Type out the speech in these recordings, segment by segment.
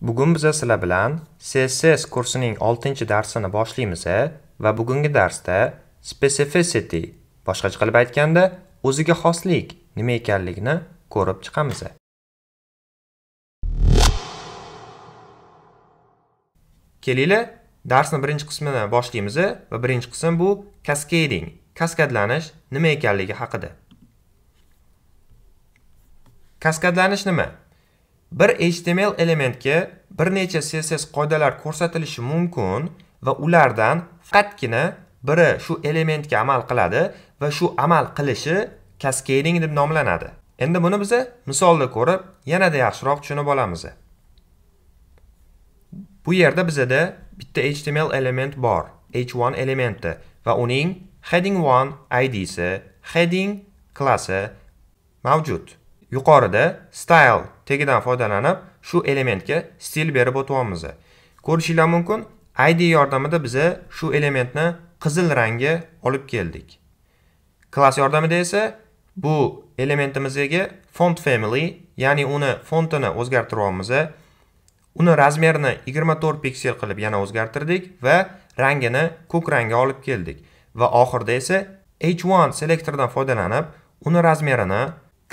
Bugun biz sizlar bilan CSS kursining 6-darsini boshlaymiz va bugungi darsda specificity, boshqacha qilib aytganda, o'ziga xoslik nima ekanligini ko'rib chiqamiz. Kelinglar, darsning birinchi qismini boshlaymiz va birinchi qism bu cascading, kaskadlanish nima ekanligi haqida. Kaskadlanish nima? bir HTML elementga bir necha CSS qoidalar ko'rsatilishi mumkin va ulardan faqatgina biri shu elementga amal qiladi va shu amal qilishi cascading deb nomlanadi. Endi buni biz misolda ko'rib, yanada yaxshiroq tushunib olamiz. Bu yerda bizada bitta HTML element bor, h1 elementi va uning heading1 ID si, heading klassi mavjud. yuqorida style tegidan foydalanib shu elementga stil berib o'tyapmiz ko'rishinglar mumkin id yordamida biza shu elementni qizil rangga olib keldik klass yordamida esa bu elementimizga font family ya'ni uni fontini o'zgartiryapmiz uni razmerini 24 piksel qilib yana o'zgartirdik va rangini ko'k rangga olib keldik va oxirida esa h1 selektordan foydalanib uni razmerini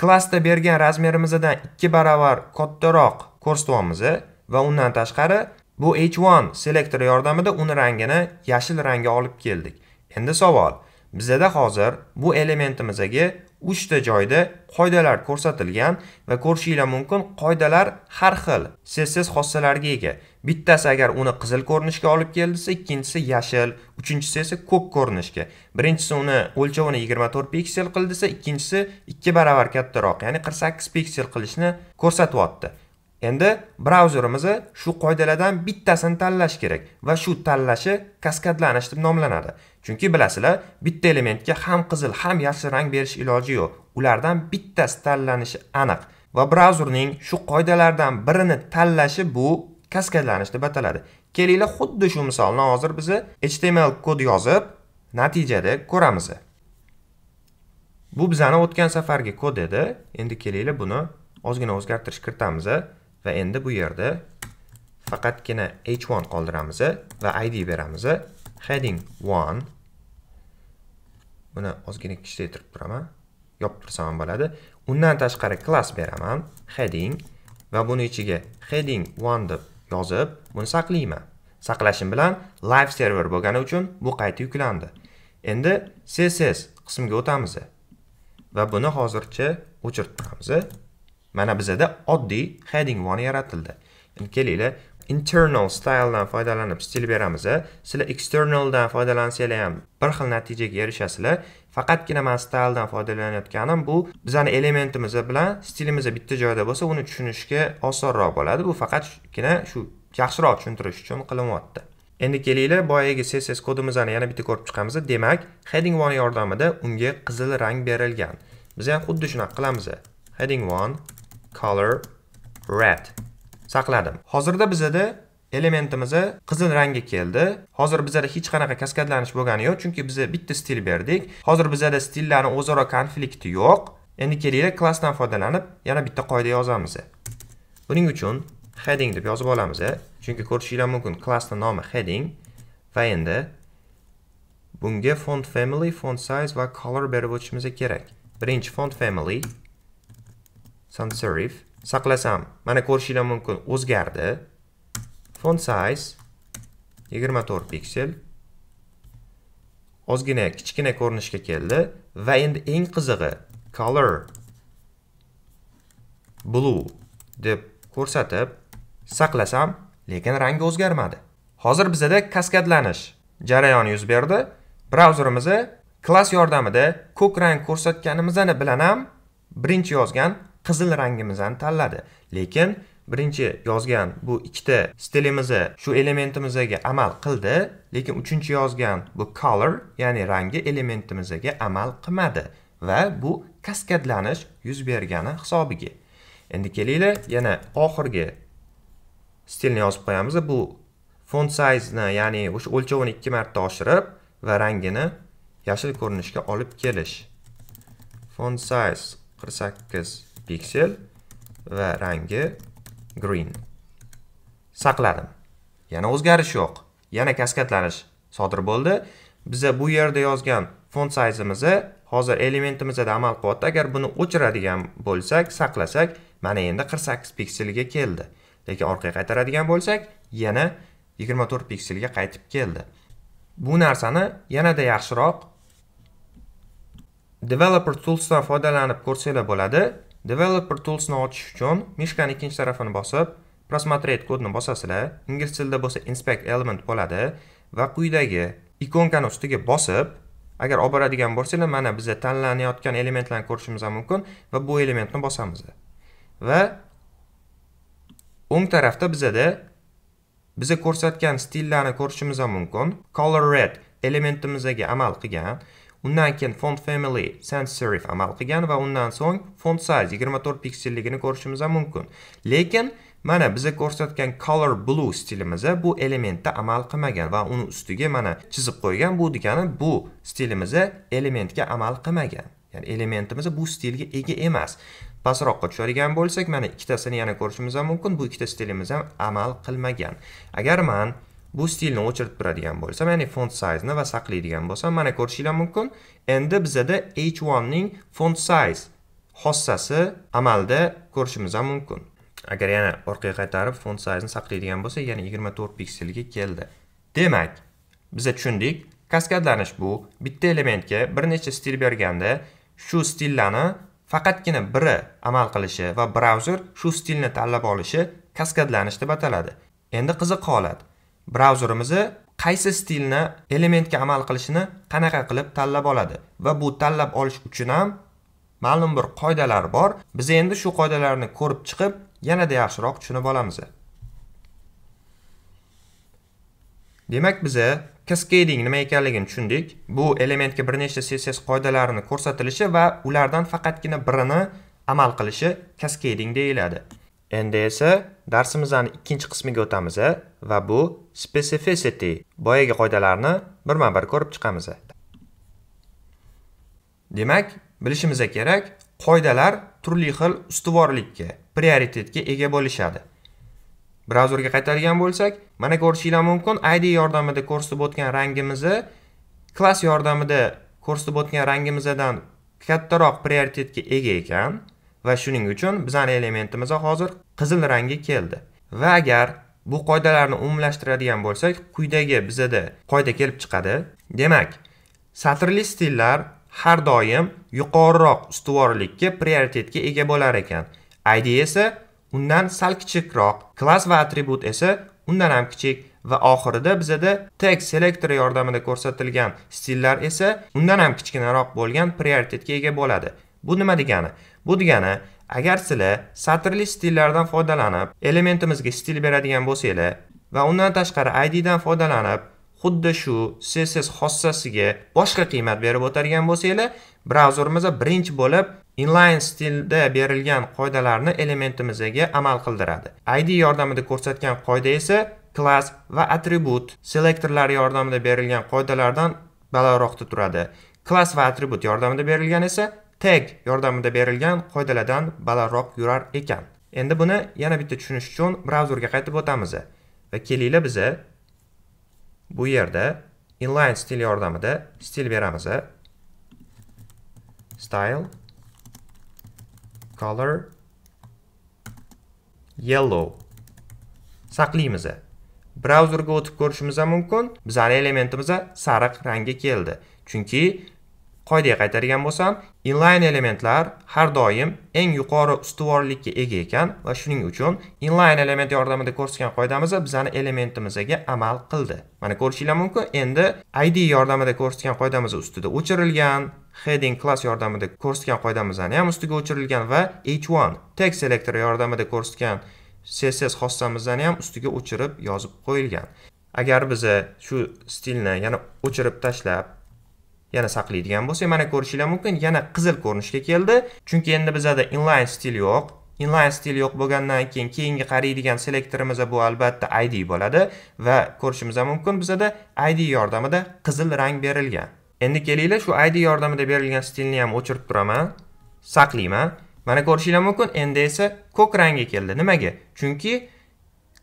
klassda bergan razmerimizdan 2 baravar kattaroq ko'rsatyapmiz va undan tashqari bu h1 selektori yordamida uni rangini yashil rangga olib keldik endi savol bizada hozir bu elementimizga uchta joyda qoidalar ko'rsatilgan va ko'rishinglar mumkin qoidalar har xil sessiz xossalarga ega bittasi agar uni qizil ko'rinishga olib keldi desa ikkinchisi yashil uchinchisi esa ko'k ko'rinishga birinchisi uni o'lchovini 24 piksel qil desa ikkinchisi 2 baravar kattaroq ya'ni 48 piksel qilishni ko'rsatyapti endi brauzerimizni shu qoidalardan bittasini tanlash kerak va shu tanlashi kaskadlanish deb nomlanadi chunki bilasizlar bitta elementga ham qizil ham yashil rang berish iloji yo'q ulardan bittasi tanlanishi aniq va brauzerning shu qoidalardan birini tanlashi bu kaskadlanish deb ataladi kelinglar xuddi shu misolni hozir biz html kod yozib natijada ko'ramiz bu bizani o'tgan safargi kod edi endi kelinglar buni ozgina o'zgartirish kiritamiz va endi bu yerda faqatgina h1 qoldiramiz va id beramiz heading 1 buni ozgina kichraytirib turaman yopib tursam bo'ladi undan tashqari klass beraman heading va buni ichiga heading 1 deb yozib buni saqlayman saqlashim bilan live server bo'lgani uchun bu qayta yuklandi endi css qismiga o'tamiz va buni hozircha o'chirib turamiz mana bizada oddiy heading 1 yaratildi endi kelinglar internal styledan foydalanib stil beramiz sizlar externaldan foydalansanglar ham bir xil natijaga erishasizlar faqatgina man styledan foydalanayotganim bu bizani elementimiz bilan stilimiz bitta joyda bo'lsa uni tushunishga osonroq bo'ladi bu faqatgina shu yaxshiroq tushuntirish uchun qilinyapti endi kelinglar boyagi css kodimizni yana bitta ko'rib chiqamiz demak heading one yordamida unga qizil rang berilgan biz ham xuddi shunaqa qilamiz heading one color red saqladim hozirda bizada elementimiz qizil rangga keldi hozir bizada hech qanaqa kaskadlanish bo'lgani yo'q chunki biz bitta stil berdik hozir bizada stillarning o'zaro konflikti yo'q endi kelinglar klassdan foydalanib yana bitta qoida yozamiz buning uchun heading deb yozib olamiz chunki ko'rishinglar mumkin klassning nomi heading va endi bunga font family font size va color berib o'tishimiz kerak birinchi font family sans serif saqlasam mana ko'rishinglar mumkin o'zgardi font size 24 piksel ozgina kichkina ko'rinishga keldi va endi eng qizig'i color blue deb ko'rsatib saqlasam lekin rangi o'zgarmadi hozir bizada kaskadlanish jarayoni yuz berdi brauzerimizni klass yordamida ko'k rang ko'rsatganimizni bilan ham birinchi yozgan qizil rangimizni tanladi lekin birinchi yozgan bu ikkita stilimizni shu elementimizga amal qildi lekin uchinchi yozgan bu color ya'ni rangi elementimizga amal qilmadi va bu kaskadlanish yuz bergani hisobiga endi kelinglar yana oxirgi stilni yozib qo'yamiz bu font size ya'ni o'sha o'lchovini ikki marta oshirib va rangini yashil ko'rinishga olib kelish font size 48 piksel va rangi green saqladim yana o'zgarish yo'q yana kaskadlanish sodir bo'ldi biza bu yerda yozgan font sayzimizni hozir elementimizda amal qilyapti agar buni o'chiradigan bo'lsak saqlasak mana endi 48 pikselga keldi lekin orqaga qaytaradigan bo'lsak yana 24 pikselga qaytib keldi bu narsani yanada yaxshiroq developer toolsdan foydalanib ko'rsanglar bo'ladi Developer Tools'ni ochish uchun mishkani ikkinchi tarafini bosib, Prosмотреть kodni bosasizlar. Ingliz tilida bo'lsa inspect element bo'ladi va quyidagi ikonkani ustiga bosib, agar olib boradigan bo'lsangiz, mana bizda tanlanayotgan elementlarni ko'rishimiz mumkin va bu elementni bosamiz. Va o'ng tarafda bizada bizga ko'rsatgan stillarni ko'rishimiz mumkin. Color red elementimizga amal qilgan undan keyin font family sans serif amal qilgan va undan so'ng font size 24 pikselligini ko'rishimiz mumkin lekin mana bizga ko'rsatgan color blue stilimiz bu elementda amal qilmagan va uni ustiga mana chizib qo'ygan bu degani bu stilimiz elementga amal qilmagan ya'ni elementimiz bu stilga ega emas pastroqqa tushadigan bo'lsak mana ikkitasini yana ko'rishimiz mumkin bu ikkita stilimiz ham amal qilmagan agar men bu stilni o'chirib turadigan bo'lsam ya'ni font size ni va saqlaydigan bo'lsam mana ko'rishinglar mumkin endi bizada h1 ning font size xossasi amalda ko'rishimiz ham mumkin agar yana orqaga qaytarib font size ni saqlaydigan bo'lsa ya'ni 24 pikselga keldi demak biza tushundik kaskadlanish bu bitta elementga bir necha stil berganda shu stillarni faqatgina biri amal qilishi va brauzer shu stilni tanlab olishi kaskadlanish deb ataladi endi qiziq holat brauzerimizni qaysi stilni elementga amal qilishini qanaqa qilib tanlab oladi va bu tanlab olish uchun ham ma'lum bir qoidalar bor biz endi shu qoidalarni ko'rib chiqib yanada yaxshiroq tushunib olamiz demak biz kaskading nima ekanligini tushundik bu elementga bir nechta css qoidalarini ko'rsatilishi va ulardan faqatgina birini amal qilishi kaskading deyiladi Endi esa darsimizning ikkinchi qismiga o'tamiz va bu specificity boyagi qoidalarni birma-bir ko'rib chiqamiz. Demak, bilishimiz kerak, qoidalar turli xil ustuvorlikka, prioritetga ega bo'lishadi. Brauzerga qaytadigan bo'lsak, mana ko'rishinglar mumkin, ID yordamida ko'rsatib o'tgan rangimizni klass yordamida ko'rsatib o'tgan rangimizdan kattaroq prioritetga ega ekan. va shuning uchun bizning elementimiz hozir qizil rangga keldi va agar bu qoidalarni umumlashtiradigan bo'lsak quyidagi bizada qoida kelib chiqadi demak satrli stillar har doim yuqoriroq ustuvorlikka prioritetga ega bo'lar ekan id esa undan sal kichikroq klass va atribut esa undan ham kichik va oxirida bizada tag selector yordamida ko'rsatilgan stillar esa undan ham kichkinaroq bo'lgan prioritetga ega bo'ladi bu nima degani Bu degani agar sizlar satrli stillardan foydalanib elementimizga stil beradigan bo'lsangiz va undan tashqari id dan foydalanib xuddi shu css xossasiga boshqa qiymat berib o'targan bo'lsangiz, brauzerimiz birinchi bo'lib inline stilda berilgan qoidalarni elementimizga amal qildiradi id yordamida ko'rsatgan qoida esa class va attribut selektorlari yordamida berilgan qoidalardan balandroqda turadi Class va attribut yordamida berilgan esa tag yordamida berilgan qoidalardan balandroq yurar ekan endi buni yana bitta tushunish uchun brauzerga qaytib o'tamiz va kelinglar biz bu yerda inline stil yordamida stil beramiz style color yellow saqlaymiz brauzerga o'tib ko'rishimiz mumkin bizani elementimiz sariq rangga keldi chunki Qoidaga qaytadigan bo'lsam, inline elementlar har doim eng yuqori ustuvorlikka ega ekan va shuning uchun inline element yordamida ko'rsatgan qoidamiz bizani elementimizga amal qildi. Mana ko'rishinglar mumkin, endi id yordamida ko'rsatgan qoidamiz ustida o'chirilgan, heading class yordamida ko'rsatgan qoidamizni ham ustiga o'chirilgan va h1 text selector yordamida ko'rsatgan css xossamizni ham ustiga o'chirib yozib qo'yilgan. Agar biz shu stilni yana o'chirib tashlab yana saqlaydigan bo'lsak mana ko'rishinglar mumkin yana qizil ko'rinishga keldi chunki endi bizada inline stil yo'q inline stil yo'q bo'lgandan keyin keyingi qaraydigan selektorimiz bu albatta id bo'ladi va ko'rishimiz mumkin bizada id yordamida qizil rang berilgan endi kelinglar shu id yordamida berilgan stilni ham o'chirib turaman saqlayman mana ko'rishinglar mumkin endi esa ko'k rangga keldi nimaga chunki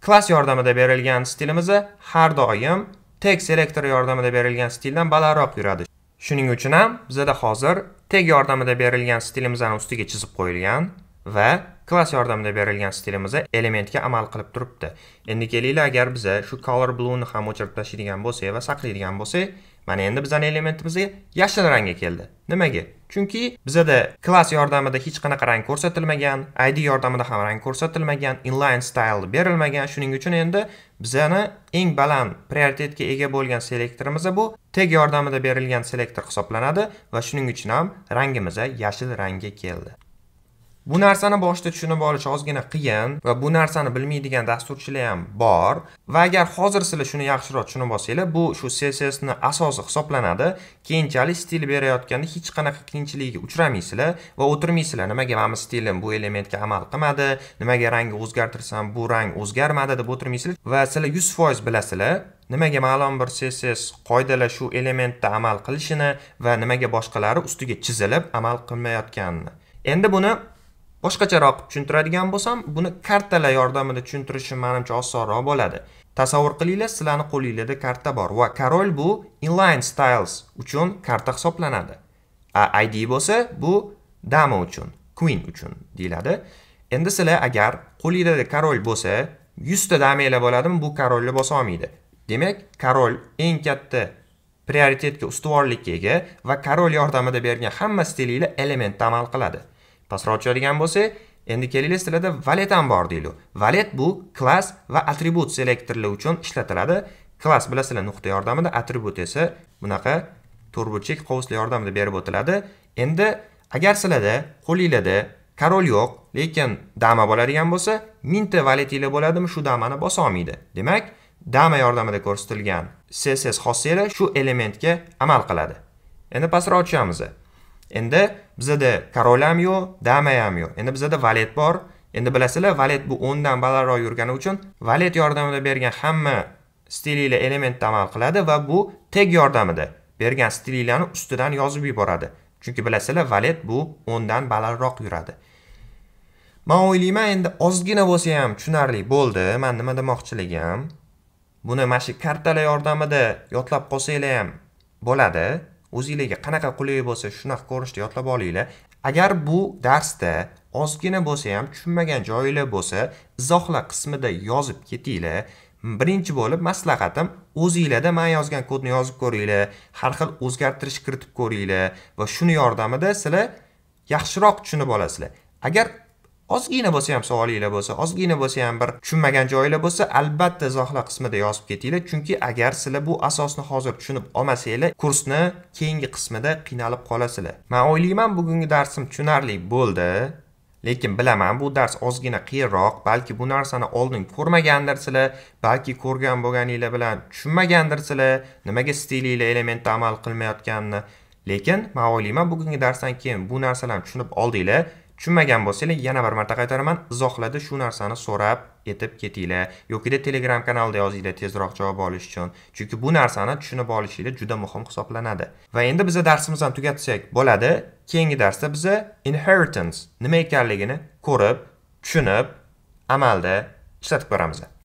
klass yordamida berilgan stilimiz har doim tek selektor yordamida berilgan stildan balandroq yuradi Shuning uchun ham bizda hozir tag yordamida berilgan stilimizni ustiga chizib qo'yilgan va klass yordamida berilgan stilimiz elementga amal qilib turibdi. Endi kelinglar, agar biz shu color blue ni ham o'chirib tashlaydigan bo'lsak va saqlaydigan bo'lsak, mana endi bizani elementimizga yashil rangga keldi nimaga chunki bizada klass yordamida hech qanaqa rang ko'rsatilmagan id yordamida ham rang ko'rsatilmagan inline style berilmagan shuning uchun endi bizani eng baland prioritetga ega bo'lgan selektorimiz bu tag yordamida berilgan selektor hisoblanadi va shuning uchun ham rangimiz yashil rangga keldi bu narsani boshida tushunib olish ozgina qiyin va bu narsani bilmaydigan dasturchilar ham bor va agar hozir sizlar shuni yaxshiroq tushunib olsanglar bu shu css ni asosi hisoblanadi keyinchalik stil berayotganda hech qanaqa qiyinchilikka uchramaysizlar va o'tirmaysizlar nimaga mani stilim bu elementga amal qilmadi nimaga rangni o'zgartirsam bu rang o'zgarmadi deb o'tirmaysizlar va sizlar yuz foiz bilasizlar nimaga ma'lum bir css qoidalar shu elementda amal qilishini va nimaga boshqalari ustiga chizilib amal qilmayotganini endi buni boshqacharoq tushuntiradigan bo'lsam buni kartalar yordamida tushuntirishim manimcha osonroq bo'ladi tasavvur qilinglar sizlarni qo'linglarda karta bor va karol bu inline styles uchun karta hisoblanadi a id bo'lsa bu dama uchun queen uchun deyiladi endi sizlar agar qo'linglarda karol bo'lsa 100 ta damanglar bo'ladimi bu karolni bosa olmaydi demak karol eng katta prioritetga ustuvorlikka ega va karol yordamida bergan hamma stilinglar elementda amal qiladi pastroq tushadigan bo'lsa endi kelinglar sizlarda valet ham bor deylik valet bu klass va attribut selektorlar uchun ishlatiladi klass bilasizlar nuqta yordamida attribut esa bunaqa to'rtburchak qovuslar yordamida berib o'tiladi endi agar sizlarda qo'linglarda karol yo'q lekin dama bo'ladigan bo'lsa mingta valetinglar bo'ladimi shu damani bosa olmaydi demak dama yordamida ko'rsatilgan css xossalar shu elementga amal qiladi endi pastroq tushamiz endi bizada karol ham yo'q dama ham yo'q endi bizada valet bor endi bilasizlar valet bu o'ndan balandroq yurgani uchun valet yordamida bergan hamma stilinglar elementda amal qiladi va bu tag yordamida bergan stilinglarni ustidan yozib yuboradi chunki bilasizlar valet bu o'ndan balandroq yuradi man o'ylayman endi ozgina bo'lsa ham tushunarli bo'ldi man nima demoqchiligim buni mana shu kartalar yordamida yodlab qolsanglar ham bo'ladi o'zinglarga qanaqa qulay bo'lsa shunaqa ko'rinishda yodlab olinglar agar bu darsda ozgina bo'lsa ham tushunmagan joyinglar bo'lsa izohlar qismida yozib ketinglar birinchi bo'lib maslahatim o'zinglarda man yozgan kodni yozib ko'ringlar har xil o'zgartirish kiritib ko'ringlar va shuni yordamida sizlar yaxshiroq tushunib olasizlar agar ozgina bo'lsa ham savolinglar bo'lsa ozgina bo'lsa ham bir tushunmagan joyinglar bo'lsa albatta izohlar qismida yozib ketinglar chunki agar sizlar bu asosni hozir tushunib olmasanglar kursni keyingi qismida qiynalib qolasizlar man o'ylayman bugungi darsim tushunarli bo'ldi lekin bilaman bu dars ozgina qiyinroq balki bu narsani oldin ko'rmagandirsizlar balki ko'rgan bo'lganinglar bilan tushunmagandirsizlar nimaga stilinglar elementda amal qilmayotganini lekin man o'ylayman bugungi darsdan keyin bu narsalarni tushunib oldinglar tushunmagan bo'lsanglar yana bir marta qaytaraman izohlarda shu narsani so'rab etib ketinglar yokida telegram kanalida yozinglar tezroq javob olish uchun chunki bu narsani tushunib olishinglar juda muhim hisoblanadi va endi biza darsimizni tugatsak bo'ladi keyingi darsda biza inheritance nima ekanligini ko'rib tushunib amalda ishlatib ko'ramiz